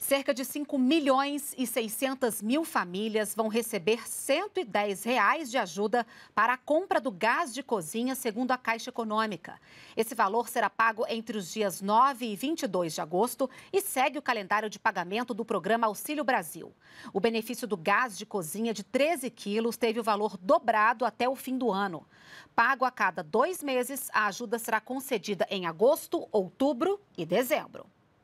Cerca de 5 milhões e 600 mil famílias vão receber R$ 110 reais de ajuda para a compra do gás de cozinha, segundo a Caixa Econômica. Esse valor será pago entre os dias 9 e 22 de agosto e segue o calendário de pagamento do programa Auxílio Brasil. O benefício do gás de cozinha de 13 quilos teve o valor dobrado até o fim do ano. Pago a cada dois meses, a ajuda será concedida em agosto, outubro e dezembro.